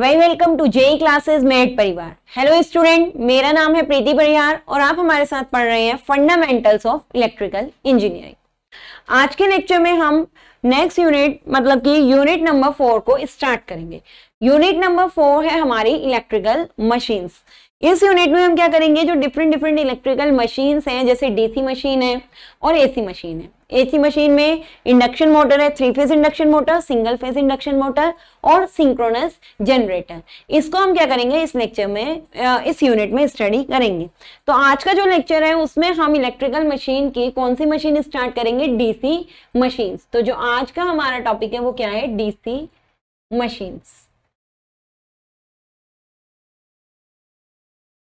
very welcome to JE classes मेट परिवार hello student मेरा नाम है प्रीति परिहार और आप हमारे साथ पढ़ रहे हैं फंडामेंटल्स ऑफ इलेक्ट्रिकल इंजीनियरिंग आज के लेक्चर में हम नेक्स्ट यूनिट मतलब कि यूनिट नंबर फोर को स्टार्ट करेंगे यूनिट नंबर फोर है हमारी इलेक्ट्रिकल मशीन्स इस यूनिट में हम क्या करेंगे जो डिफरेंट डिफरेंट इलेक्ट्रिकल मशीन्स हैं जैसे डीसी मशीन है और एसी मशीन है एसी मशीन में इंडक्शन मोटर है three phase induction motor single phase induction motor और सिंक्रोनस जनरेटर इसको हम क्या करेंगे इस लेक्चर में इस यूनिट में स्टडी करेंगे तो आज का जो लेक्चर है उसमें हम इलेक्ट्रिकल मशीन की कौन सी मशीन स्टार्ट करेंगे डीसी मशीन्स तो जो आज का हमारा टॉपिक है वो क्या है डीसी मशीन्स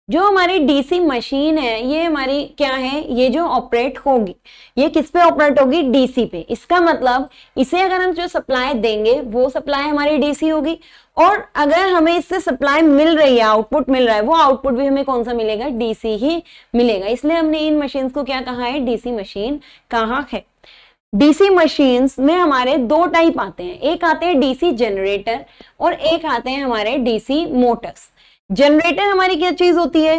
जो हमारी डीसी मशीन है ये हमारी क्या है ये जो ऑपरेट होगी ये किस पे ऑपरेट होगी डीसी पे इसका मतलब इसे अगर हम जो सप्लाई देंगे वो सप्लाई हमारी डीसी होगी और अगर हमें इससे सप्लाई मिल रही है आउटपुट मिल रहा है वो आउटपुट भी हमें कौन सा मिलेगा डीसी ही मिलेगा इसलिए हमने इन मशीन को क्या कहा है डीसी मशीन कहा है डीसी मशीन्स में हमारे दो टाइप आते हैं एक आते हैं डीसी जनरेटर और एक आते हैं हमारे डीसी मोटर्स जनरेटर हमारी क्या चीज होती है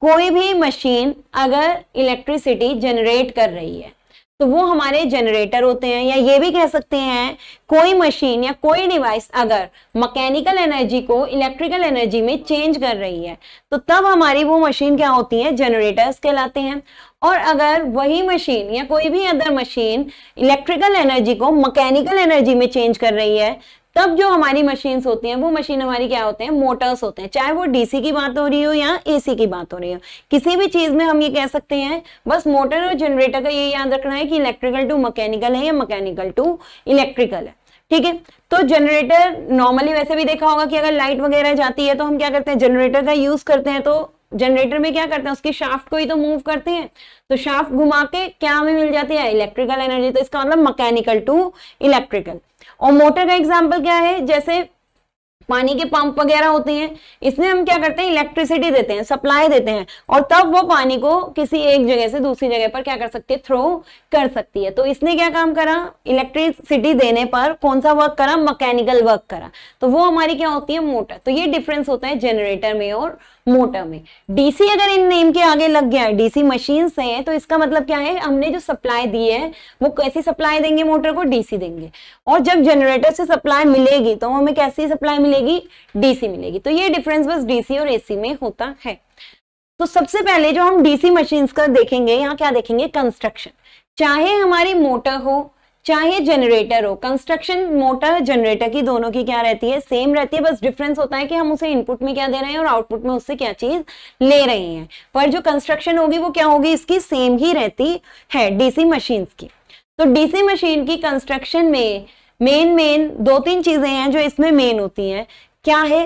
कोई भी मशीन अगर इलेक्ट्रिसिटी जनरेट कर रही है तो वो हमारे जनरेटर होते हैं या ये भी कह सकते हैं कोई मशीन या कोई डिवाइस अगर मैकेनिकल एनर्जी को इलेक्ट्रिकल एनर्जी में चेंज कर रही है तो तब हमारी वो मशीन क्या होती है जनरेटर्स कहलाते हैं और अगर वही मशीन या कोई भी अदर मशीन इलेक्ट्रिकल एनर्जी को मैकेनिकल एनर्जी में चेंज कर रही है तब जो हमारी मशीन होती हैं वो मशीन हमारी क्या होते हैं मोटर्स होते हैं चाहे वो डीसी की बात हो रही हो या एसी की बात हो रही हो किसी भी चीज में हम ये कह सकते हैं बस मोटर और जनरेटर का ये याद रखना है कि इलेक्ट्रिकल टू मैकेनिकल है या मैकेनिकल टू इलेक्ट्रिकल है ठीक है तो जनरेटर नॉर्मली वैसे भी देखा होगा कि अगर लाइट वगैरह जाती है तो हम क्या करते हैं जनरेटर का यूज करते हैं तो जनरेटर में क्या करते हैं उसकी शाफ्ट को ही तो मूव करते हैं तो शाफ्ट घुमा के क्या हमें मिल जाती है इलेक्ट्रिकल एनर्जी तो इसका मतलब मैकेनिकल टू इलेक्ट्रिकल और मोटर का एग्जाम्पल क्या है जैसे पानी के पंप वगैरह होते हैं इसमें हम क्या करते हैं इलेक्ट्रिसिटी देते हैं सप्लाई देते हैं और तब वो पानी को किसी एक जगह से दूसरी जगह पर क्या कर सकती है थ्रो कर सकती है तो इसने क्या काम करा इलेक्ट्रिसिटी देने पर कौन सा वर्क करा मैकेनिकल वर्क करा तो वो हमारी क्या होती है मोटर तो ये डिफरेंस होता है जनरेटर में और मोटर में डीसी अगर इन नेम के आगे लग गया है डीसी मशीन से है तो इसका मतलब क्या है हमने जो सप्लाई दी है वो कैसी सप्लाई देंगे मोटर को डीसी देंगे और जब जनरेटर से सप्लाई मिलेगी तो हमें कैसी सप्लाई मिलेगी डीसी मिलेगी तो ये डिफरेंस बस डीसी और एसी में होता है तो सबसे पहले जो हम डीसी मशीन्स का देखेंगे यहाँ क्या देखेंगे कंस्ट्रक्शन चाहे हमारी मोटर हो चाहे जनरेटर हो कंस्ट्रक्शन मोटर जनरेटर की दोनों की क्या रहती है सेम रहती है बस डिफरेंस होता है कि हम उसे इनपुट में क्या दे रहे हैं और आउटपुट में उससे क्या चीज ले रहे हैं पर जो कंस्ट्रक्शन होगी वो क्या होगी इसकी सेम ही रहती है डीसी मशीन की तो डीसी मशीन की कंस्ट्रक्शन में मेन मेन दो तीन चीजें हैं जो इसमें मेन होती हैं क्या है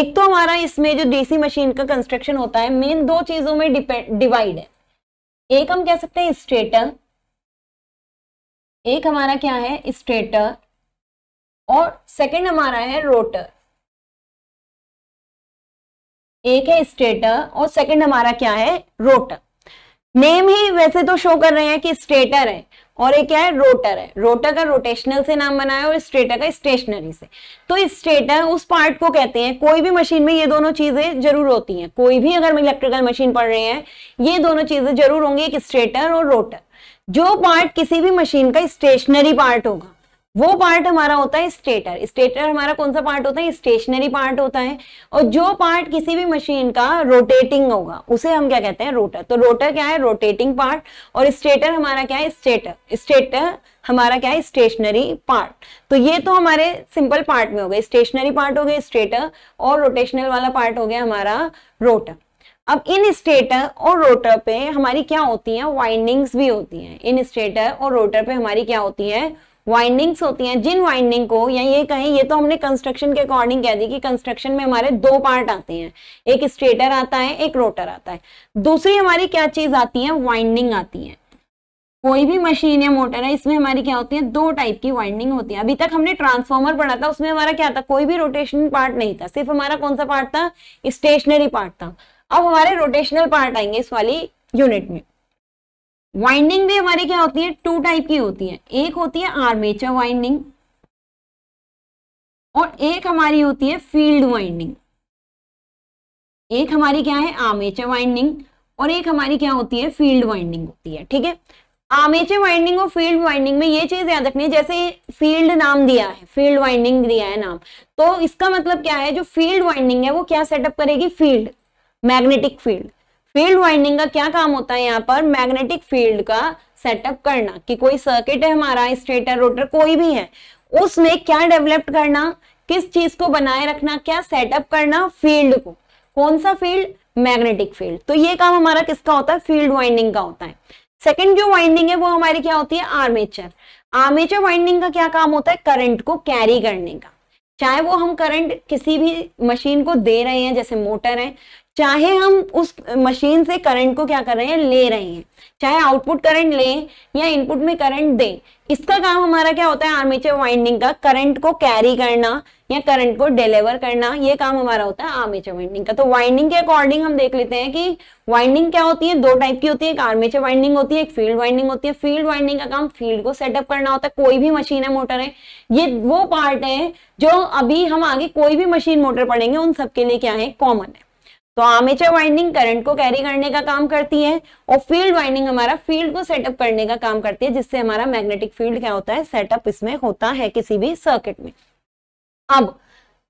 एक तो हमारा इसमें जो डीसी मशीन का कंस्ट्रक्शन होता है मेन दो चीजों में डिवाइड है एक हम कह सकते हैं स्टेटर एक हमारा क्या है स्ट्रेटर और सेकंड हमारा है रोटर एक है स्ट्रेटर और सेकंड हमारा क्या है रोटर नेम ही वैसे तो शो कर रहे हैं कि स्ट्रेटर है और एक क्या है रोटर है रोटर का रोटेशनल से नाम बनाया और स्ट्रेटर का स्टेशनरी से तो स्टेटर उस पार्ट को कहते हैं कोई भी मशीन में ये दोनों चीजें जरूर होती हैं कोई भी अगर इलेक्ट्रिकल मशीन पढ़ रहे हैं ये दोनों चीजें जरूर होंगी एक स्ट्रेटर और रोटर जो पार्ट किसी भी मशीन का स्टेशनरी पार्ट होगा वो पार्ट हमारा होता है स्टेटर स्टेटर हमारा कौन सा पार्ट होता है स्टेशनरी पार्ट होता है और जो पार्ट किसी भी मशीन का रोटेटिंग होगा उसे हम क्या कहते हैं रोटर तो रोटर क्या है रोटेटिंग पार्ट और स्टेटर हमारा क्या है स्टेटर स्टेटर हमारा क्या है स्टेशनरी पार्ट तो ये तो हमारे सिंपल पार्ट में हो गए स्टेशनरी पार्ट हो गए स्टेटर और रोटेशनल वाला पार्ट हो गया हमारा रोटर अब इन स्टेटर और रोटर पे हमारी क्या होती हैं वाइंडिंग्स भी होती हैं इन स्टेटर और रोटर पे हमारी क्या होती है वाइंडिंग्स होती हैं जिन वाइंडिंग को या ये कहें ये तो हमने कंस्ट्रक्शन के अकॉर्डिंग कह दी कि कंस्ट्रक्शन में हमारे दो पार्ट आते हैं एक स्टेटर आता है एक रोटर आता है दूसरी हमारी क्या चीज आती है वाइंडिंग आती है कोई भी मशीन या मोटर है इसमें हमारी क्या होती है दो टाइप की वाइंडिंग होती है अभी तक हमने ट्रांसफॉर्मर पढ़ा था उसमें हमारा क्या था कोई भी रोटेशन पार्ट नहीं था सिर्फ हमारा कौन सा पार्ट था स्टेशनरी पार्ट था अब हमारे रोटेशनल पार्ट आएंगे इस वाली यूनिट में वाइंडिंग भी हमारी क्या होती है टू टाइप की होती है एक होती है आर्मेचर वाइंडिंग और एक हमारी होती है फील्ड वाइंडिंग एक हमारी क्या है आर्मेचर वाइंडिंग और एक हमारी क्या होती है फील्ड वाइंडिंग होती है ठीक है आमेचर वाइंडिंग और फील्ड वाइंडिंग में ये चीज याद रखनी है जैसे फील्ड नाम दिया है फील्ड वाइंडिंग दिया है नाम तो इसका मतलब क्या है जो फील्ड वाइंडिंग है वो क्या सेटअप करेगी field magnetic field field winding का क्या काम होता है यहाँ पर मैग्नेटिक फील्ड का सेटअप करना कि कोई सर्किट है हमारा स्टेटर रोटर कोई भी है उसमें क्या डेवलप करना किस चीज को बनाए रखना क्या सेटअप करना फील्ड को कौन सा फील्ड मैग्नेटिक फील्ड तो ये काम हमारा किसका होता है फील्ड वाइंडिंग का होता है सेकंड जो वाइंडिंग है वो हमारी क्या होती है आर्मेचर आर्मेचर वाइंडिंग का क्या काम होता है करंट को कैरी करने का चाहे वो हम करंट किसी भी मशीन को दे रहे हैं जैसे मोटर है चाहे हम उस मशीन से करंट को क्या कर रहे हैं ले रहे हैं चाहे आउटपुट करंट लें या इनपुट में करंट दें इसका काम हमारा क्या होता है आर्मेचर वाइंडिंग का करंट को कैरी करना या करंट को डिलीवर करना ये काम हमारा होता है आर्मेचर वाइंडिंग का तो वाइंडिंग के अकॉर्डिंग हम देख लेते हैं कि वाइंडिंग क्या होती है दो टाइप की होती है एक आर्मेचर वाइंडिंग होती है एक फील्ड वाइंडिंग होती है फील्ड वाइंडिंग का काम फील्ड को सेटअप करना होता है कोई भी मशीन है मोटर है ये वो पार्ट है जो अभी हम आगे कोई भी मशीन मोटर पढ़ेंगे उन सबके लिए क्या है कॉमन है तो आमेचर वाइंडिंग करंट को कैरी करने का काम करती है और फील्ड वाइंडिंग हमारा फील्ड को सेटअप करने का काम करती है जिससे हमारा मैग्नेटिक फील्ड क्या होता है सेटअप इसमें होता है किसी भी सर्किट में अब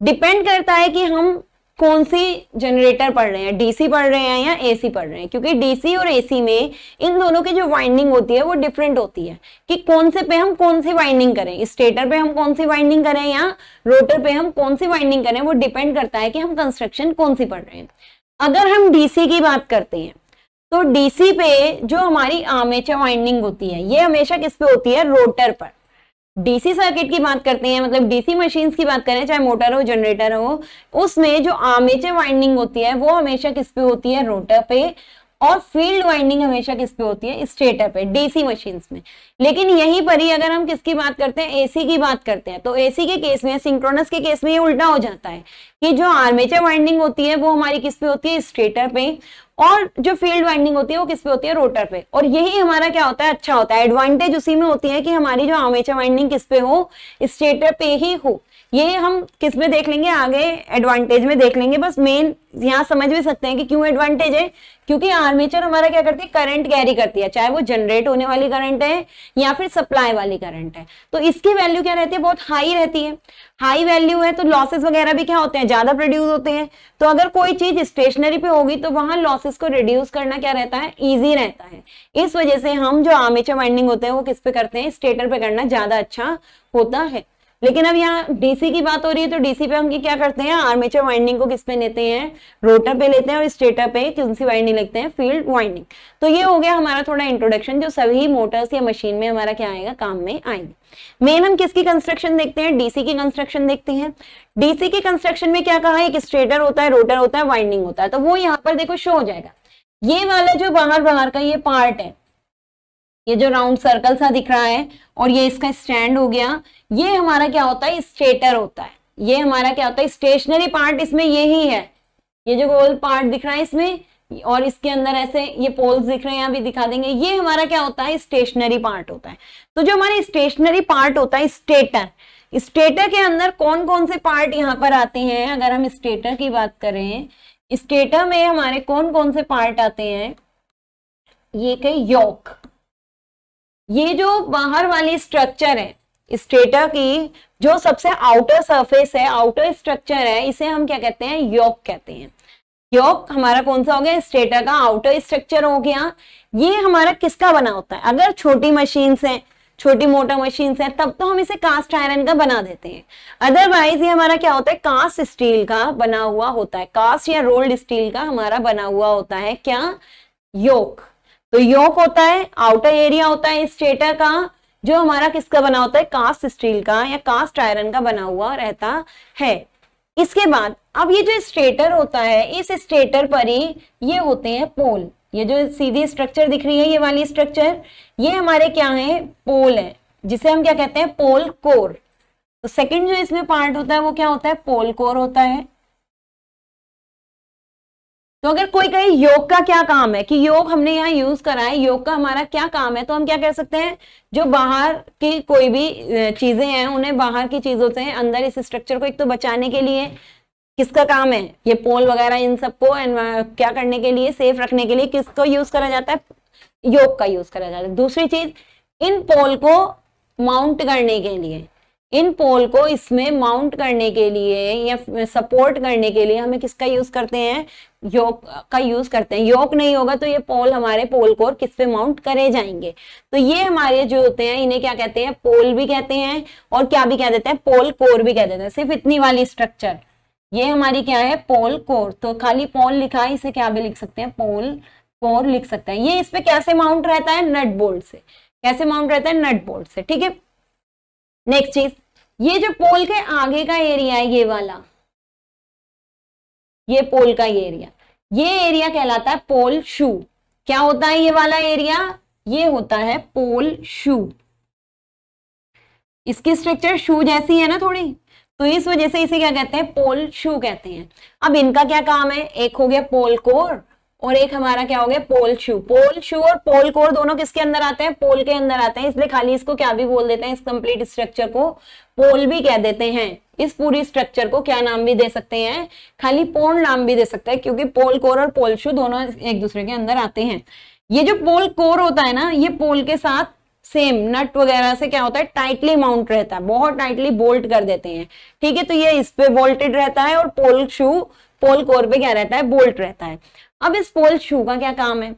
डिपेंड करता है कि हम कौन सी जनरेटर पढ़ रहे हैं डीसी पढ़ रहे हैं या एसी पढ़ रहे हैं क्योंकि डीसी और एसी में इन दोनों की जो वाइंडिंग होती है वो डिफरेंट होती है कि कौन से पे हम कौन सी वाइंडिंग करें स्टेटर पे हम कौन सी वाइंडिंग करें या रोटर पे हम कौन सी वाइंडिंग करें वो डिपेंड करता है कि हम कंस्ट्रक्शन कौन सी पढ़ रहे हैं अगर हम डीसी की बात करते हैं तो डीसी पे जो हमारी आमेचर वाइंडिंग होती है ये हमेशा किस पे होती है रोटर पर डीसी सर्किट की बात करते हैं मतलब डीसी मशीन्स की बात करें चाहे मोटर हो जनरेटर हो उसमें जो आमेचर वाइंडिंग होती है वो हमेशा किस पे होती है रोटर पे और फील्ड वाइंडिंग हमेशा किस पे होती है स्टेटर पे डीसी मशीन्स में लेकिन यहीं पर ही अगर हम किसकी बात करते हैं एसी की बात करते हैं तो एसी के केस में सिंक्रोनस के केस में ये उल्टा हो जाता है कि जो आर्मेचर वाइंडिंग होती है वो हमारी किस पे होती है स्टेटर पे और जो फील्ड वाइंडिंग होती है वो किस पे होती है रोटर पे और यही हमारा क्या होता है अच्छा होता है एडवांटेज उसी में होती है कि हमारी जो आर्मेचर वाइंडिंग किस पे हो स्टेटर पे ही हो ये हम किस में देख लेंगे आगे एडवांटेज में देख लेंगे बस मेन यहाँ समझ भी सकते हैं कि क्यों एडवांटेज है क्योंकि आर्मेचर हमारा क्या करती है करंट कैरी करती है चाहे वो जनरेट होने वाली करंट है या फिर सप्लाई वाली करंट है तो इसकी वैल्यू क्या रहती है बहुत हाई रहती है हाई वैल्यू है तो लॉसेस वगैरह भी क्या होते हैं ज्यादा प्रोड्यूस होते हैं तो अगर कोई चीज स्टेशनरी पे होगी तो वहां लॉसेस को रिड्यूस करना क्या रहता है ईजी रहता है इस वजह से हम जो आर्मेचर वाइंडिंग होते हैं वो किस पे करते हैं स्टेटर पे करना ज्यादा अच्छा होता है लेकिन अब यहाँ डीसी की बात हो रही है तो डीसी पे हम क्या करते हैं आर्मेचर वाइंडिंग को किस पे लेते हैं रोटर पे लेते हैं और स्टेटर पे कौन सी वाइंडिंग लेते हैं फील्ड वाइंडिंग तो ये हो गया हमारा थोड़ा इंट्रोडक्शन जो सभी मोटर्स या मशीन में हमारा क्या आएगा काम में आएंगे मेन हम किसकी कंस्ट्रक्शन देखते हैं डीसी की कंस्ट्रक्शन देखते हैं डीसी के कंस्ट्रक्शन में क्या कहा एक स्टेटर होता है रोटर होता है वाइंडिंग होता है तो वो यहाँ पर देखो शो हो जाएगा ये वाला जो बाहर बाहर का ये पार्ट है ये जो राउंड सर्कल सा दिख रहा है और ये इसका स्टैंड हो गया ये हमारा क्या होता है स्टेटर होता है ये हमारा क्या होता है स्टेशनरी पार्ट इसमें ये ही है ये जो गोल पार्ट दिख रहा है इसमें और इसके अंदर ऐसे ये पोल्स दिख रहे हैं अभी दिखा देंगे ये हमारा क्या होता है स्टेशनरी पार्ट होता है तो जो हमारे स्टेशनरी पार्ट होता है स्टेटर स्टेटर के अंदर कौन कौन से पार्ट यहाँ पर आते हैं अगर हम स्टेटर की बात करें स्टेटर में हमारे कौन कौन से पार्ट आते हैं ये योक ये जो बाहर वाली स्ट्रक्चर है स्टेटा की जो सबसे आउटर सरफेस है आउटर स्ट्रक्चर है इसे हम क्या कहते हैं योक कहते हैं योक हमारा कौन सा हो गया स्टेटा का आउटर स्ट्रक्चर हो गया ये हमारा किसका बना होता है अगर छोटी मशीन है छोटी मोटा मशीन है तब तो हम इसे कास्ट आयरन का बना देते हैं अदरवाइज ये हमारा क्या होता है कास्ट स्टील का बना हुआ होता है कास्ट या रोल्ड स्टील का हमारा बना हुआ होता है क्या योक तो योक होता है आउटर एरिया होता है स्टेटर का जो हमारा किसका बना होता है कास्ट स्टील का या कास्ट आयरन का बना हुआ रहता है इसके बाद अब ये जो स्टेटर होता है इस स्टेटर पर ही ये होते हैं पोल ये जो सीधी स्ट्रक्चर दिख रही है ये वाली स्ट्रक्चर ये हमारे क्या है पोल है जिसे हम क्या कहते हैं पोल कोर तो सेकंड जो इसमें पार्ट होता है वो क्या होता है पोल कोर होता है तो अगर कोई कहे योग का क्या काम है कि योग हमने यहाँ यूज करा है योग का हमारा क्या काम है तो हम क्या कह सकते हैं जो बाहर की कोई भी चीजें हैं उन्हें बाहर की चीजों से अंदर इस स्ट्रक्चर को एक तो बचाने के लिए किसका काम है ये पोल वगैरह इन सबको क्या करने के लिए सेफ रखने के लिए किसको यूज करा जाता है योग का यूज करा जाता है दूसरी चीज इन पोल को माउंट करने के लिए इन पोल को इसमें माउंट करने के लिए या सपोर्ट करने के लिए हमें किसका यूज करते हैं योक का यूज करते हैं योक नहीं होगा तो ये पोल हमारे पोल कोर किस पे माउंट करे जाएंगे तो ये हमारे जो होते हैं इन्हें क्या कहते हैं पोल भी कहते हैं और क्या भी कह देते हैं पोल कोर भी कह देते हैं सिर्फ इतनी वाली स्ट्रक्चर ये हमारी क्या है पोल कोर तो खाली पोल लिखा है इसे क्या भी लिख सकते हैं पोल कोर लिख सकते हैं ये इस पे कैसे माउंट रहता है नट बोल्ट से कैसे माउंट रहता है नट बोल्ट से ठीक है नेक्स्ट चीज ये जो पोल के आगे का एरिया है ये वाला ये पोल का ये एरिया ये एरिया कहलाता है पोल शू क्या होता है ये वाला एरिया ये होता है पोल शू इसकी स्ट्रक्चर शू जैसी है ना थोड़ी तो इस वजह से इसे क्या कहते हैं पोल शू कहते हैं अब इनका क्या काम है एक हो गया पोल कोर और एक हमारा क्या हो गया पोल शू पोल शू और पोल कोर दोनों किसके अंदर आते हैं पोल के अंदर आते हैं इसलिए खाली इसको क्या भी बोल देते हैं इस कंप्लीट स्ट्रक्चर को पोल भी कह देते हैं इस पूरी स्ट्रक्चर को क्या नाम भी दे सकते हैं खाली पोल नाम भी दे सकते हैं क्योंकि पोल कोर और पोल शू दोनों एक दूसरे के अंदर आते हैं ये जो पोल कोर होता है ना ये पोल के साथ सेम नट वगैरह से क्या होता है टाइटली माउंट रहता है बहुत टाइटली बोल्ट कर देते हैं ठीक है तो ये इस पे बोल्टेड रहता है और पोल शू पोल कोर पे क्या रहता है बोल्ट रहता है अब इस पोल शू का क्या काम है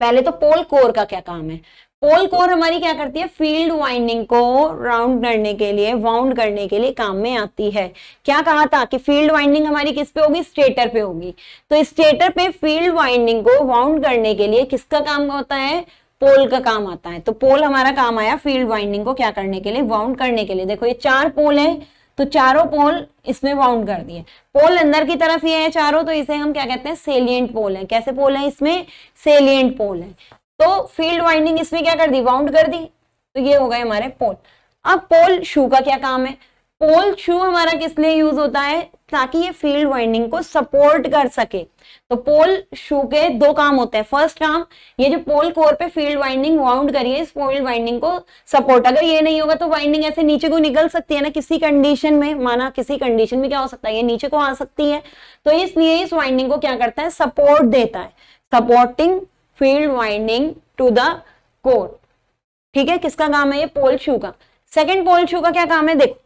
पहले तो पोल कोर का क्या काम है पोल कोर हमारी क्या करती है फील्ड वाइंडिंग को राउंड करने के लिए वाउंड करने के लिए काम में आती है क्या कहा था कि फील्ड वाइंडिंग हमारी किस पे होगी स्टेटर पे होगी तो स्टेटर पे फील्ड वाइंडिंग को वाउंड करने के लिए किसका काम होता है पोल का काम आता है तो पोल हमारा काम आया फील्ड वाइंडिंग को क्या करने के लिए वाउंड करने के लिए देखो ये चार पोल है तो चारों पोल इसमें बाउंड कर दिए पोल अंदर की तरफ ये है चारों तो इसे हम क्या कहते हैं सेलियंट पोल है कैसे पोल है इसमें सेलियंट पोल है तो फील्ड वाइंडिंग इसमें क्या कर दी बाउंड कर दी तो ये हो गए हमारे पोल अब पोल शू का क्या काम है पोल शू हमारा किस लिए यूज होता है ताकि ये फील्ड वाइंडिंग को सपोर्ट कर सके तो पोल शू के दो काम होते हैं फर्स्ट काम ये जो पोल कोर पे फील्ड वाइंडिंग वाउंड करिए इस पोल वाइंडिंग को सपोर्ट अगर ये नहीं होगा तो वाइंडिंग ऐसे नीचे को निकल सकती है ना किसी कंडीशन में माना किसी कंडीशन में क्या हो सकता है ये नीचे को आ सकती है तो इसलिए इस वाइंडिंग को क्या करता है सपोर्ट देता है supporting field winding to the core ठीक है किसका काम है ये पोल शू का सेकेंड पोल शू का क्या काम है देखो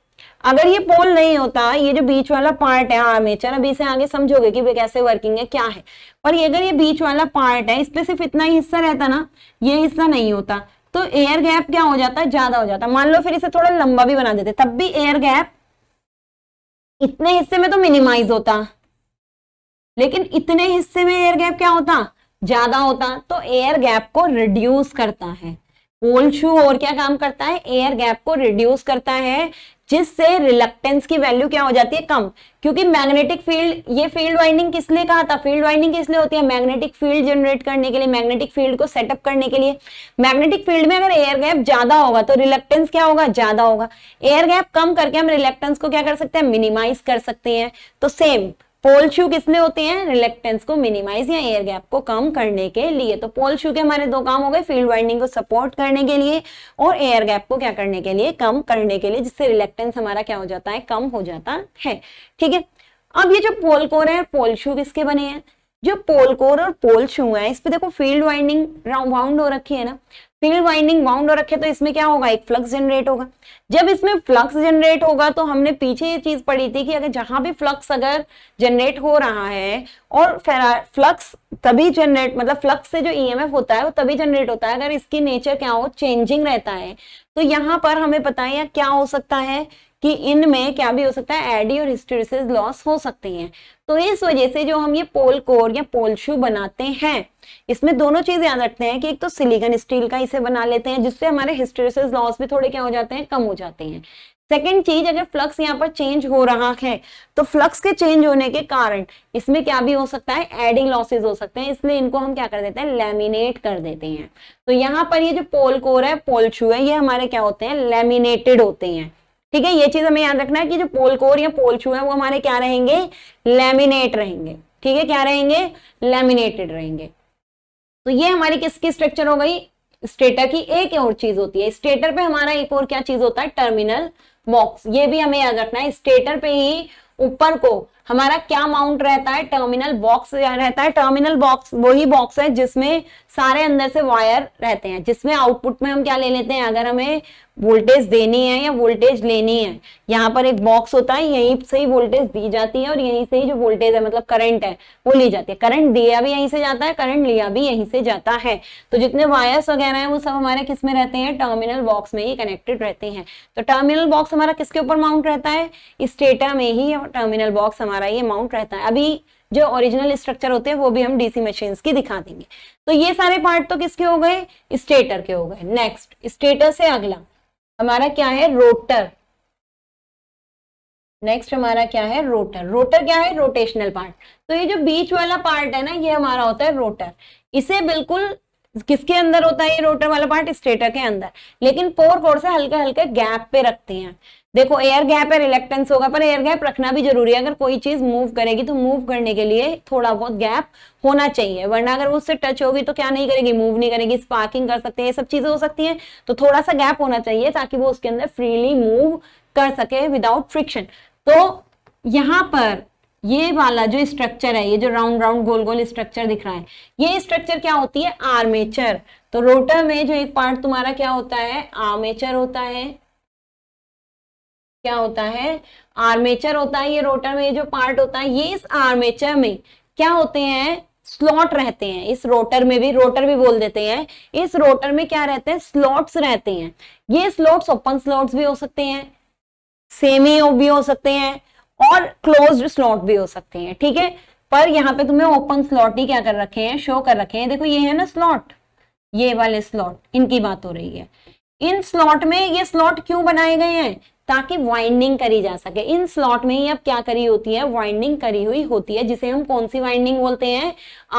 अगर ये पोल नहीं होता ये जो बीच वाला पार्ट है आर्मेचर अभी से आगे समझोगे कि वे कैसे वर्किंग है क्या है पर ये अगर ये बीच वाला पार्ट है इसमें सिर्फ इतना ही हिस्सा रहता ना ये हिस्सा नहीं होता तो एयर गैप क्या हो जाता है ज्यादा हो जाता मान लो फिर इसे थोड़ा लंबा भी बना देते तब भी एयर गैप इतने हिस्से में तो मिनिमाइज होता लेकिन इतने हिस्से में एयर गैप क्या होता ज्यादा होता तो एयर गैप को रिड्यूस करता है होल शू और क्या काम करता है एयर गैप को रिड्यूस करता है जिससे रिलक्टेंस की वैल्यू क्या हो जाती है कम क्योंकि मैग्नेटिक फील्ड ये फील्ड वाइंडिंग किस लिए कहा था फील्ड वाइंडिंग किस लिए होती है मैग्नेटिक फील्ड जनरेट करने के लिए मैग्नेटिक फील्ड को सेटअप करने के लिए मैग्नेटिक फील्ड में अगर एयर गैप ज्यादा होगा तो रिलक्टेंस क्या होगा ज्यादा होगा एयर गैप कम करके हम रिलेक्टेंस को क्या कर सकते हैं मिनिमाइज कर सकते हैं तो सेम पोल शू किसने होते हैं रिलेक्टेंस को मिनिमाइज या एयर गैप को कम करने के लिए तो पोल शू के हमारे दो काम हो गए फील्ड वाइंडिंग को सपोर्ट करने के लिए और एयर गैप को क्या करने के लिए कम करने के लिए जिससे रिलेक्टेंस हमारा क्या हो जाता है कम हो जाता है ठीक है अब ये जो पोल कोर है पोल शू किसके बने हैं जो पोल कोर और पोल शू है इस पे देखो फील्ड वाइंडिंग राउंड हो रखी है ना फील्ड वाइंडिंग वाउंड रखे तो इसमें क्या होगा एक फ्लक्स जनरेट होगा जब इसमें फ्लक्स जनरेट होगा तो हमने पीछे ये चीज पढ़ी थी कि अगर जहां भी फ्लक्स अगर जनरेट हो रहा है और फ्लक्स तभी जनरेट मतलब फ्लक्स से जो ईएमएफ e होता है वो तभी जनरेट होता है अगर इसकी नेचर क्या हो चेंजिंग रहता है तो यहाँ पर हमें पता है क्या हो सकता है कि इनमें क्या भी हो सकता है एडी और हिस्टेरिसिस लॉस हो सकती हैं तो इस वजह से जो हम ये पोल कोर या पोल शू बनाते हैं इसमें दोनों चीज याद रखते हैं कि एक तो सिलिकन स्टील का इसे बना लेते हैं जिससे हमारे हिस्टेरिसिस लॉस भी थोड़े क्या हो जाते हैं कम हो जाते हैं सेकेंड चीज अगर फ्लक्स यहाँ पर चेंज हो रहा है तो फ्लक्स के चेंज होने के कारण इसमें क्या भी हो सकता है एडिंग लॉसेज हो सकते हैं इसलिए इनको हम क्या कर देते हैं लेमिनेट कर देते हैं तो यहाँ पर ये जो पोल कोर है पोल शू है ये हमारे क्या होते हैं लेमिनेटेड होते हैं ठीक है ये चीज हमें याद रखना है कि जो पोल कोर या पोल शू है वो हमारे क्या रहेंगे लेमिनेट रहेंगे ठीक है क्या रहेंगे लेमिनेटेड रहेंगे तो ये हमारी किसकी स्ट्रक्चर हो गई स्टेटर की एक और चीज होती है स्टेटर पे हमारा एक और क्या चीज होता है टर्मिनल बॉक्स ये भी हमें याद रखना है स्टेटर पे ही ऊपर को हमारा क्या माउंट रहता है टर्मिनल बॉक्स रहता है टर्मिनल बॉक्स वही बॉक्स है जिसमें सारे अंदर से वायर रहते हैं जिसमें आउटपुट में हम क्या ले लेते हैं अगर हमें वोल्टेज देनी है या वोल्टेज लेनी है यहाँ पर एक बॉक्स होता है यहीं से ही वोल्टेज दी जाती है और यहीं से ही जो वोल्टेज है मतलब करंट है वो ली जाती है करंट दिया भी यहीं से जाता है करंट लिया भी यहीं से जाता है तो जितने वायर्स वगैरह हैं वो सब हमारे किस में रहते हैं टर्मिनल बॉक्स में ही कनेक्टेड रहते हैं तो टर्मिनल बॉक्स हमारा किसके ऊपर माउंट रहता है स्टेटा में ही टर्मिनल बॉक्स हमारा ये माउंट रहता है अभी जो ओरिजिनल स्ट्रक्चर होते हैं वो भी हम डीसी मशीन की दिखा देंगे तो ये सारे पार्ट तो किसके हो गए स्टेटर के हो गए नेक्स्ट स्टेटर से अगला हमारा क्या है रोटर नेक्स्ट हमारा क्या है रोटर रोटर क्या है रोटेशनल पार्ट तो ये जो बीच वाला पार्ट है ना ये हमारा होता है रोटर इसे बिल्कुल किसके अंदर होता है ये रोटर वाला पार्ट स्टेटर के अंदर लेकिन पोर फोर से हल्के हल्के गैप पे रखते हैं देखो एयर गैप है रिलेक्टेंस होगा पर एयर गैप रखना भी जरूरी है अगर कोई चीज मूव करेगी तो मूव करने के लिए थोड़ा बहुत गैप होना चाहिए वरना अगर उससे टच होगी तो क्या नहीं करेगी मूव नहीं करेगी स्पार्किंग कर सकते हैं ये सब चीजें हो सकती हैं तो थोड़ा सा गैप होना चाहिए ताकि वो उसके अंदर फ्रीली मूव कर सके विदाउट फ्रिक्शन तो यहां पर ये वाला जो स्ट्रक्चर है ये जो राउंड राउंड गोल गोल स्ट्रक्चर दिख रहा है ये स्ट्रक्चर क्या होती है आर्मेचर तो रोटर में जो एक पार्ट तुम्हारा क्या होता है आर्मेचर होता है क्या होता है आर्मेचर होता है ये रोटर में ये जो पार्ट होता है ये इस आर्मेचर में क्या होते हैं स्लॉट रहते हैं इस रोटर में भी रोटर भी बोल देते हैं इस रोटर में क्या रहते हैं स्लॉट्स रहते हैं ये स्लॉट्स ओपन स्लॉट्स भी हो सकते हैं सेमी भी हो सकते हैं और क्लोज्ड स्लॉट भी हो सकते हैं ठीक है पर यहाँ पे तुम्हें ओपन स्लॉट ही क्या कर रखे हैं शो कर रखे हैं देखो ये है ना स्लॉट ये वाले स्लॉट इनकी बात हो रही है इन स्लॉट में ये स्लॉट क्यों बनाए गए हैं ताकि वाइंडिंग करी जा सके इन स्लॉट में ही अब क्या करी होती है वाइंडिंग करी हुई होती है जिसे हम कौन सी वाइंडिंग बोलते हैं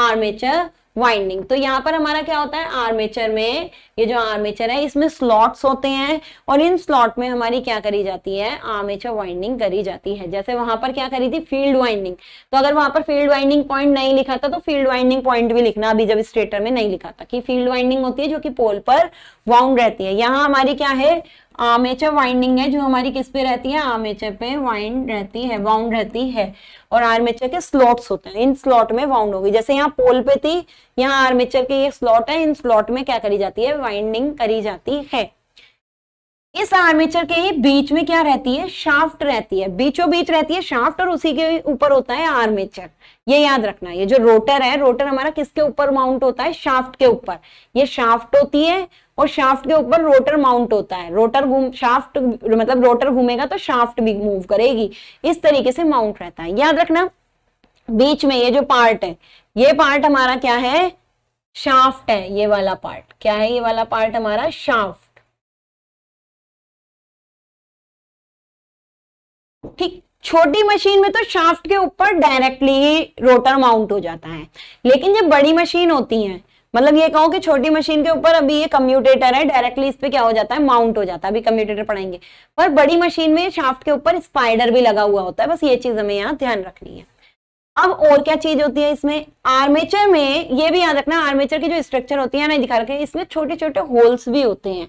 आर्मेचर वाइंडिंग तो यहाँ पर हमारा क्या होता है आर्मेचर में ये जो आर्मेचर है इसमें स्लॉट्स होते हैं और इन स्लॉट में हमारी क्या करी जाती है आर्मेचर वाइंडिंग करी जाती है जैसे वहां पर क्या करी थी फील्ड वाइंडिंग तो अगर वहां पर फील्ड वाइंडिंग पॉइंट नहीं लिखा था तो फील्ड वाइंडिंग पॉइंट भी लिखना अभी जब स्टेटर में नहीं लिखा था कि फील्ड वाइंडिंग होती है जो कि पोल पर वाउंड रहती है यहाँ हमारी क्या है आमेचर वाइंडिंग है जो हमारी किस पे रहती है आमेचर पे वाइंड रहती है वाउंड रहती है और आर्मेचर के स्लॉट्स होते हैं इन स्लॉट में वाउंड होगी जैसे यहाँ पोल पे थी यहाँ आर्मेचर के ये स्लॉट है इन स्लॉट में क्या करी जाती है वाइंडिंग करी जाती है इस आर्मेचर के ही बीच में क्या रहती है शाफ्ट रहती है बीचों बीच रहती है शाफ्ट और उसी के ऊपर होता है आर्मेचर ये याद रखना ये जो रोटर है रोटर हमारा किसके ऊपर माउंट होता है शाफ्ट के ऊपर ये शाफ्ट होती है और शाफ्ट के ऊपर रोटर माउंट होता है रोटर घूम शाफ्ट मतलब रोटर घूमेगा तो शाफ्ट भी मूव करेगी इस तरीके से माउंट रहता है याद रखना बीच में ये जो पार्ट है ये पार्ट हमारा क्या है शाफ्ट है ये वाला पार्ट क्या है ये वाला पार्ट हमारा शाफ्ट ठीक छोटी मशीन में तो शाफ्ट के ऊपर डायरेक्टली ही रोटर माउंट हो जाता है लेकिन जब बड़ी मशीन होती है मतलब ये कहो कि छोटी मशीन के ऊपर अभी ये कम्यूटेटर है डायरेक्टली इस पे क्या हो जाता है माउंट हो जाता है अभी कम्यूटेटर पढ़ाएंगे पर बड़ी मशीन में शाफ्ट के ऊपर स्पाइडर भी लगा हुआ होता है बस ये चीज हमें यहाँ ध्यान रखनी है अब और क्या चीज होती है इसमें आर्मेचर में ये भी याद रखना आर्मेचर की जो स्ट्रक्चर होती है ना दिखा रखे इसमें छोटे छोटे होल्स भी होते हैं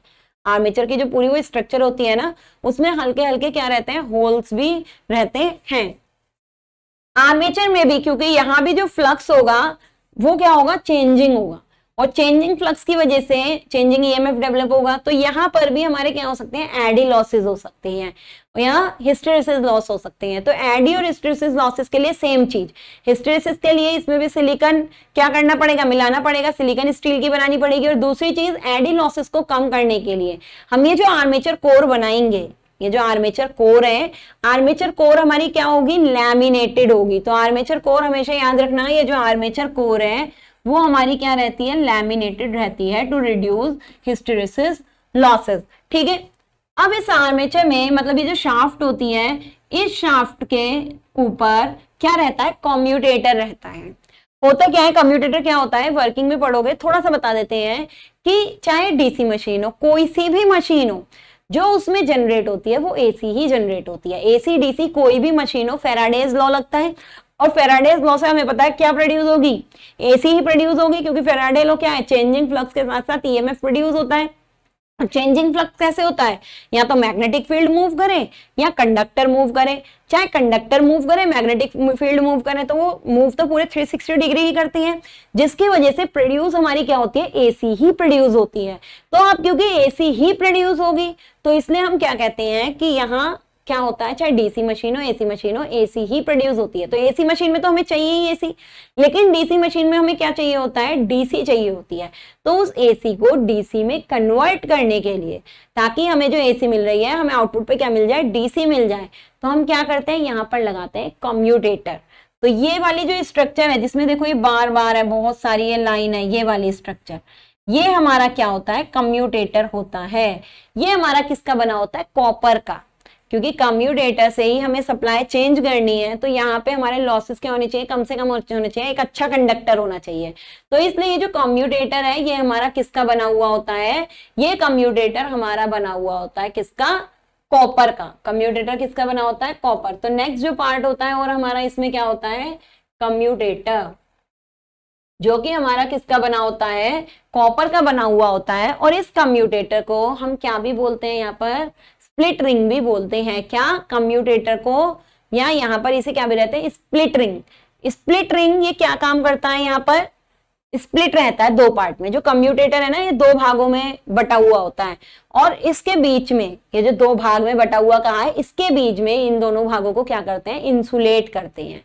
आर्मेचर की जो पूरी वो स्ट्रक्चर होती है ना उसमें हल्के हल्के क्या रहते हैं होल्स भी रहते हैं आर्मेचर में भी क्योंकि यहाँ भी जो फ्लक्स होगा वो क्या होगा चेंजिंग होगा और चेंजिंग फ्लक्स की वजह से चेंजिंग ईएमएफ डेवलप होगा तो यहाँ पर भी हमारे क्या हो सकते हैं एडी लॉसेज हो सकते हैं यहाँ हिस्टेरिसिस लॉस हो सकते हैं तो एडी और हिस्टेरिसिस लॉसेस के लिए सेम चीज हिस्टेरिसिस के लिए इसमें भी सिलिकन क्या करना पड़ेगा मिलाना पड़ेगा सिलिकन स्टील की बनानी पड़ेगी और दूसरी चीज एडी लॉसेस को कम करने के लिए हम ये जो आर्मेचर कोर बनाएंगे ये जो आर्मेचर कोर है आर्मेचर कोर हमारी क्या होगी लैमिनेटेड होगी तो आर्मेचर कोर हमेशा याद रखना ये जो आर्मेचर कोर है वो हमारी क्या रहती है लैमिनेटेड रहती है टू रिड्यूस हिस्टोरिस लॉसेस ठीक है अब इस आर्मेचर में मतलब ये जो शाफ्ट होती है इस शाफ्ट के ऊपर क्या रहता है कॉम्यूटेटर रहता है होता क्या है कम्यूटेटर क्या होता है वर्किंग में पढ़ोगे थोड़ा सा बता देते हैं कि चाहे डीसी मशीन हो कोई सी भी मशीन हो जो उसमें जनरेट होती है वो एसी ही जनरेट होती है एसी डीसी कोई भी मशीन हो फेराडेज लॉ लगता है और फेराडेज लॉ से हमें पता है क्या प्रोड्यूस होगी एसी ही प्रोड्यूस होगी क्योंकि फेराडे लॉ क्या है चेंजिंग फ्लक्स के साथ साथ ईएमएफ प्रोड्यूस होता है चेंजिंग फ्लक्स कैसे होता है या तो मैग्नेटिक फील्ड मूव करे या कंडक्टर मूव करे चाहे कंडक्टर मूव करे मैग्नेटिक फील्ड मूव करे तो वो मूव तो पूरे 360 डिग्री ही करती है जिसकी वजह से प्रोड्यूस हमारी क्या होती है एसी ही प्रोड्यूस होती है तो आप क्योंकि एसी ही प्रोड्यूस होगी तो इसलिए हम क्या कहते हैं कि यहाँ क्या होता है चाहे डीसी मशीन हो एसी मशीन हो एसी ही प्रोड्यूस होती है तो एसी मशीन में तो हमें चाहिए ही एसी लेकिन डीसी मशीन में हमें क्या चाहिए होता है डीसी चाहिए होती है तो उस एसी को डीसी में कन्वर्ट करने के लिए ताकि हमें जो एसी मिल रही है हमें आउटपुट पे क्या मिल जाए डीसी मिल जाए तो हम क्या करते हैं यहाँ पर लगाते हैं कम्यूटेटर तो ये वाली जो स्ट्रक्चर है जिसमें देखो ये बार बार है बहुत सारी ये लाइन है ये वाली स्ट्रक्चर ये हमारा क्या होता है कम्यूटेटर होता है ये हमारा किसका बना होता है कॉपर का क्योंकि कम्यूडेटर से ही हमें सप्लाई चेंज करनी है तो यहाँ पे हमारे लॉसेस क्या होने चाहिए कम से कम होने चाहिए एक अच्छा कंडक्टर होना चाहिए तो इसलिए ये जो कम्यूडेटर है ये हमारा किसका बना हुआ होता है ये कम्यूडेटर हमारा बना हुआ होता है किसका कॉपर का कम्यूटेटर किसका बना होता है कॉपर तो नेक्स्ट जो पार्ट होता है और हमारा इसमें क्या होता है कम्यूटेटर जो कि हमारा किसका बना होता है कॉपर का बना हुआ होता है और इस कम्यूटेटर को हम क्या भी बोलते हैं यहाँ पर स्प्लिट रिंग भी बोलते हैं क्या कम्यूटेटर को या यहाँ पर इसे क्या भी रहते हैं स्प्लिट रिंग स्प्लिट रिंग ये क्या काम करता है यहाँ पर स्प्लिट रहता है दो पार्ट में जो कम्यूटेटर है ना ये दो भागों में बटा हुआ होता है और इसके बीच में ये जो दो भाग में बटा हुआ कहा है इसके बीच में इन दोनों भागों को क्या करते हैं इंसुलेट करते हैं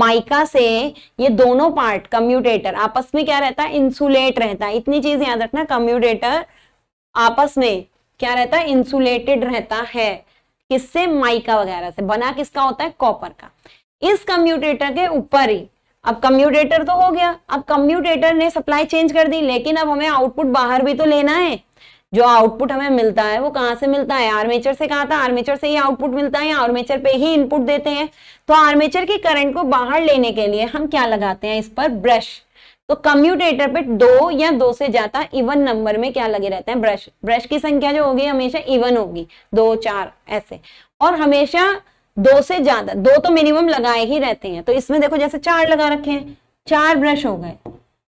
माइका से ये दोनों पार्ट कम्यूटेटर आपस में क्या रहता है इंसुलेट रहता है इतनी चीज याद रखना कम्यूटेटर आपस में क्या रहता है इंसुलेटेड रहता है किससे माइका वगैरह से बना किसका होता है कॉपर का इस कम्यूटेटर के ऊपर ही अब कम्यूटेटर तो हो गया अब कम्यूटेटर ने सप्लाई चेंज कर दी लेकिन अब हमें आउटपुट बाहर भी तो लेना है जो आउटपुट हमें मिलता है वो कहां से मिलता है आर्मेचर से कहा था आर्मेचर से ही आउटपुट मिलता है आर्मेचर पे ही इनपुट देते हैं तो आर्मेचर के करंट को बाहर लेने के लिए हम क्या लगाते हैं इस पर ब्रश तो कम्यूटेटर पे दो या दो से ज्यादा इवन नंबर में क्या लगे रहते हैं ब्रश ब्रश की संख्या जो होगी हमेशा इवन होगी दो चार ऐसे और हमेशा दो से ज्यादा दो तो मिनिमम लगाए ही रहते हैं तो इसमें देखो जैसे चार लगा रखे हैं चार ब्रश हो गए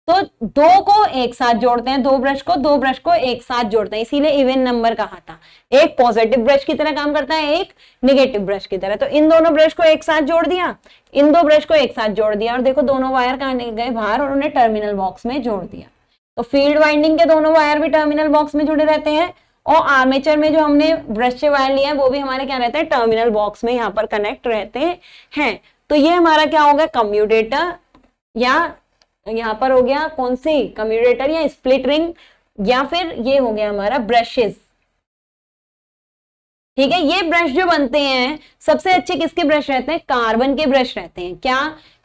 तो दो को एक साथ जोड़ते हैं दो ब्रश को दो ब्रश को एक साथ जोड़ते हैं इसीलिए इवन नंबर कहा था एक पॉजिटिव ब्रश की तरह काम करता है एक निगेटिव ब्रश की तरह तो इन दोनों ब्रश को एक साथ जोड़ दिया इन दो ब्रश को एक साथ जोड़ दिया और देखो दोनों वायर कहा गए बाहर और उन्हें टर्मिनल बॉक्स में जोड़ दिया तो फील्ड वाइंडिंग के दोनों वायर भी टर्मिनल बॉक्स में जुड़े रहते हैं और आर्मेचर में जो हमने ब्रश से वायर लिया है वो भी हमारे क्या रहते हैं टर्मिनल बॉक्स में यहाँ पर कनेक्ट रहते हैं तो ये हमारा क्या होगा कम्यूटेटर या यहाँ पर हो गया कौन सी कम्यूटेटर या स्प्लिट रिंग या फिर ये हो गया हमारा ब्रशेस ठीक है ये ब्रश जो बनते हैं सबसे अच्छे किसके ब्रश रहते हैं कार्बन के ब्रश रहते हैं क्या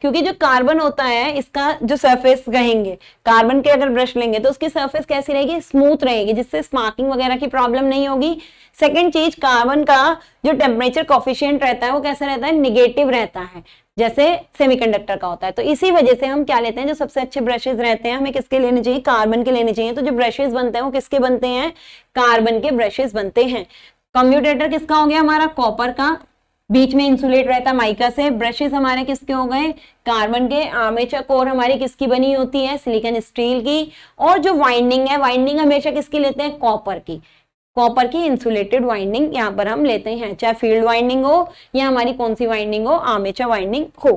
क्योंकि जो कार्बन होता है इसका जो सरफेस कहेंगे कार्बन के अगर ब्रश लेंगे तो उसकी सरफेस कैसी रहेगी स्मूथ रहेगी जिससे स्मार्किंग वगैरह की प्रॉब्लम नहीं होगी सेकेंड चीज कार्बन का जो टेम्परेचर कॉफिशियंट रहता है वो कैसा रहता है निगेटिव रहता है जैसे सेमीकंडक्टर का होता है तो इसी वजह से हम क्या लेते हैं जो सबसे अच्छे ब्रशेज रहते हैं हमें किसके लेने चाहिए कार्बन के लेने चाहिए तो जो ब्रशेज बनते हैं वो किसके बनते हैं कार्बन के ब्रशेज बनते हैं कम्यूटेटर किसका हो गया हमारा कॉपर का बीच में इंसुलेट रहता है माइका से ब्रशेस हमारे किसके हो गए कार्बन के आमेचा कोर हमारी किसकी बनी होती है सिलिकॉन स्टील की और जो वाइंडिंग है वाइंडिंग हमेशा किसकी लेते हैं कॉपर की कॉपर की इंसुलेटेड वाइंडिंग यहाँ पर हम लेते हैं चाहे फील्ड वाइंडिंग हो या हमारी कौन सी वाइंडिंग हो आमेचा वाइंडिंग हो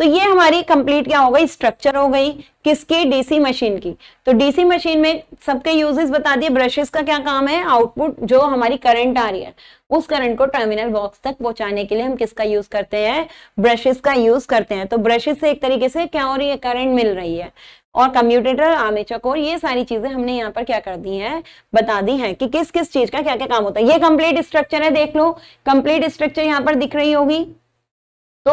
तो ये हमारी कंप्लीट क्या हो गई स्ट्रक्चर हो गई किसकी डीसी मशीन की तो डीसी मशीन में सबके यूजेस बता दिए ब्रशेस का क्या काम है आउटपुट जो हमारी करंट आ रही है उस करंट को टर्मिनल बॉक्स तक पहुंचाने के लिए हम किसका यूज करते हैं ब्रशेस का यूज करते हैं तो ब्रशेस से एक तरीके से क्या हो रही है करंट मिल रही है और कम्यूटेटर आमेचर और ये सारी चीजें हमने यहाँ पर क्या कर दी हैं बता दी हैं कि किस किस चीज का क्या क्या काम होता है ये कंप्लीट स्ट्रक्चर है देख लो कंप्लीट स्ट्रक्चर यहाँ पर दिख रही होगी तो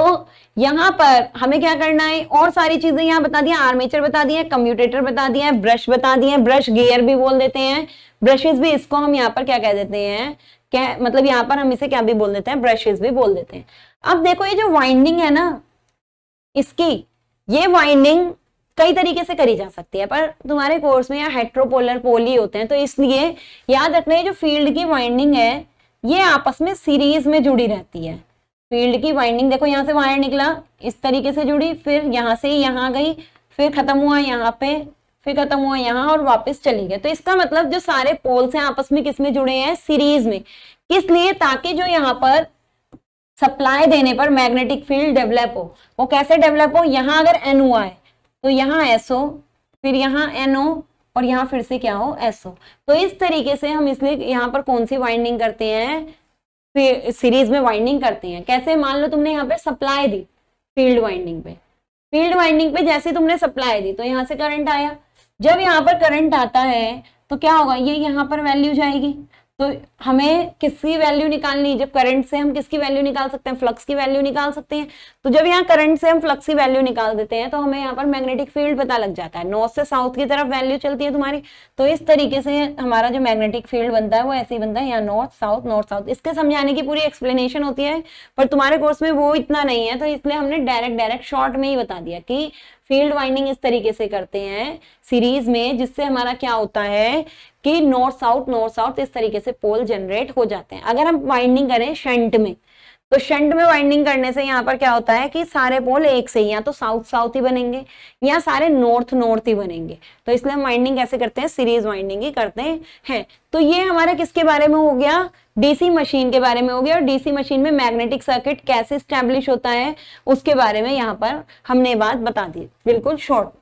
यहाँ पर हमें क्या करना है और सारी चीजें यहाँ बता दिया आर्मेचर बता दिया कम्यूटेटर बता दिया ब्रश बता दिए ब्रश गियर भी बोल देते हैं ब्रशेज भी इसको हम यहाँ पर क्या कह देते हैं क्या मतलब यहाँ पर हम इसे क्या भी बोल देते हैं ब्रशेज भी बोल देते हैं अब देखो ये जो वाइंडिंग है ना इसकी ये वाइंडिंग कई तरीके से करी जा सकती है पर तुम्हारे कोर्स में यहाँ हेट्रोपोलर पोल ही होते हैं तो इसलिए याद रखना ये जो फील्ड की वाइंडिंग है ये आपस में सीरीज में जुड़ी रहती है फील्ड की वाइंडिंग देखो यहाँ से वायर निकला इस तरीके से जुड़ी फिर यहाँ से यहाँ गई फिर खत्म हुआ यहाँ पे फिर खत्म हुआ यहाँ और वापस चली गई तो इसका मतलब जो सारे पोल्स हैं आपस में किस में जुड़े हैं सीरीज में किस लिए ताकि जो यहाँ पर सप्लाई देने पर मैग्नेटिक फील्ड डेवलप हो वो कैसे डेवलप हो यहाँ अगर एन हुआ है तो यहाँ एसओ फिर यहाँ एनओ और यहाँ फिर से क्या हो एसओ तो इस तरीके से हम इसलिए यहाँ पर कौन सी वाइंडिंग करते हैं सीरीज में वाइंडिंग करते हैं कैसे मान लो तुमने यहाँ पे सप्लाई दी फील्ड वाइंडिंग पे फील्ड वाइंडिंग पे जैसे तुमने सप्लाई दी तो यहाँ से करंट आया जब यहाँ पर करंट आता है तो क्या होगा ये यहाँ पर वैल्यू जाएगी तो हमें किसकी वैल्यू निकालनी जब करंट से हम किसकी वैल्यू निकाल सकते हैं फ्लक्स की वैल्यू निकाल सकते हैं तो जब यहाँ करंट से हम फ्लक्स की वैल्यू निकाल देते हैं तो हमें यहाँ पर मैग्नेटिक फील्ड पता लग जाता है नॉर्थ से साउथ की तरफ वैल्यू चलती है तुम्हारी तो इस तरीके से हमारा जो मैग्नेटिक फील्ड बनता है वो ऐसे ही बनता है यहाँ नॉर्थ साउथ नॉर्थ साउथ इसके समझाने की पूरी एक्सप्लेनेशन होती है पर तुम्हारे कोर्स में वो इतना नहीं है तो इसलिए हमने डायरेक्ट डायरेक्ट शॉर्ट में ही बता दिया कि फील्ड वाइंडिंग इस तरीके से करते हैं सीरीज में जिससे हमारा क्या होता है कि नॉर्थ साउथ नॉर्थ साउथ इस तरीके से पोल जनरेट हो जाते हैं अगर हम वाइंडिंग करें शंट में तो शंट में वाइंडिंग करने से यहाँ पर क्या होता है कि सारे पोल एक से ही या तो साउथ साउथ ही बनेंगे या सारे नॉर्थ नॉर्थ ही बनेंगे तो इसलिए हम वाइंडिंग कैसे करते हैं सीरीज वाइंडिंग ही करते हैं तो ये हमारा किसके बारे में हो गया डीसी मशीन के बारे में हो गया और डीसी मशीन में मैग्नेटिक सर्किट कैसे स्टैब्लिश होता है उसके बारे में यहाँ पर हमने बात बता दी बिल्कुल शॉर्ट